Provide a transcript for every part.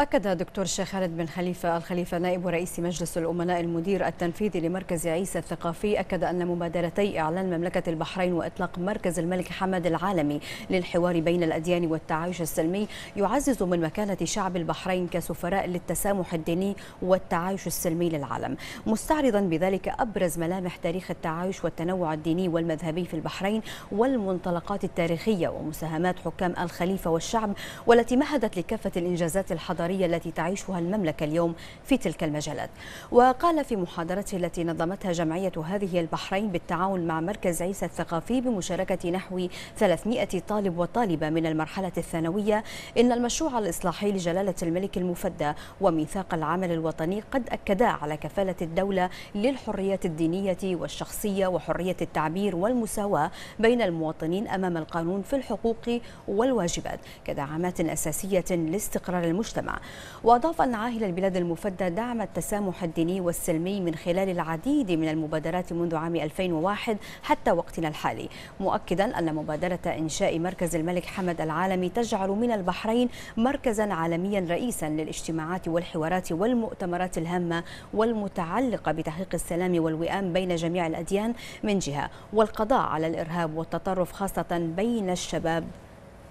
أكد دكتور الشيخ خالد بن خليفة الخليفة نائب رئيس مجلس الأمناء المدير التنفيذي لمركز عيسى الثقافي أكد أن مبادرتي إعلان مملكة البحرين وإطلاق مركز الملك حمد العالمي للحوار بين الأديان والتعايش السلمي يعزز من مكانة شعب البحرين كسفراء للتسامح الديني والتعايش السلمي للعالم مستعرضا بذلك أبرز ملامح تاريخ التعايش والتنوع الديني والمذهبي في البحرين والمنطلقات التاريخية ومساهمات حكام الخليفة والشعب والتي مهدت لكافة الإنجازات الحضارية الحضارية التي تعيشها المملكة اليوم في تلك المجالات وقال في محاضرته التي نظمتها جمعية هذه البحرين بالتعاون مع مركز عيسى الثقافي بمشاركة نحو 300 طالب وطالبة من المرحلة الثانوية إن المشروع الإصلاحي لجلالة الملك المفدى وميثاق العمل الوطني قد أكدا على كفالة الدولة للحريات الدينية والشخصية وحرية التعبير والمساواة بين المواطنين أمام القانون في الحقوق والواجبات كدعامات أساسية لاستقرار المجتمع وأضاف أن عاهل البلاد المفدى دعم التسامح الديني والسلمي من خلال العديد من المبادرات منذ عام 2001 حتى وقتنا الحالي مؤكدا أن مبادرة إنشاء مركز الملك حمد العالمي تجعل من البحرين مركزا عالميا رئيسا للاجتماعات والحوارات والمؤتمرات الهامة والمتعلقة بتحقيق السلام والوئام بين جميع الأديان من جهة والقضاء على الإرهاب والتطرف خاصة بين الشباب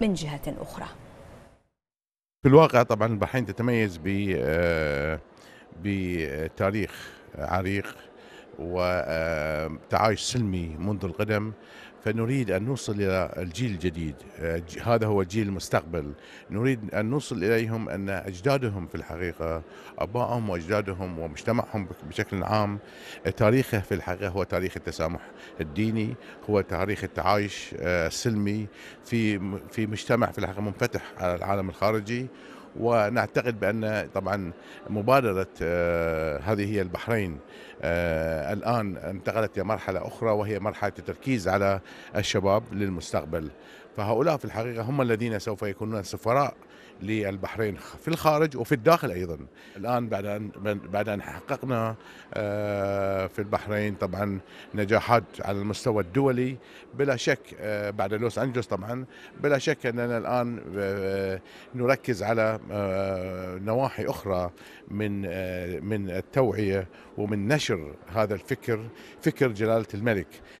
من جهة أخرى في الواقع طبعا البحرين تتميز ب آه، بتاريخ عريق وتعايش آه، سلمي منذ القدم فنريد أن نوصل إلى الجيل الجديد آه، هذا هو جيل المستقبل نريد أن نوصل إليهم أن أجدادهم في الحقيقة أبائهم وأجدادهم ومجتمعهم بشكل عام تاريخه في الحقيقة هو تاريخ التسامح الديني هو تاريخ التعايش السلمي آه، في في مجتمع في الحقيقة منفتح على العالم الخارجي ونعتقد بان طبعا مبادره آه، هذه هي البحرين آه، الان انتقلت الى مرحله اخرى وهي مرحله التركيز على الشباب للمستقبل فهؤلاء في الحقيقة هم الذين سوف يكونون سفراء للبحرين في الخارج وفي الداخل أيضا الآن بعد أن, بعد أن حققنا آه، في البحرين طبعا نجاحات على المستوى الدولي بلا شك آه، بعد لوس أنجلوس طبعا بلا شك أننا الآن آه، نركز على نواحي أخرى من من التوعية ومن نشر هذا الفكر فكر جلالة الملك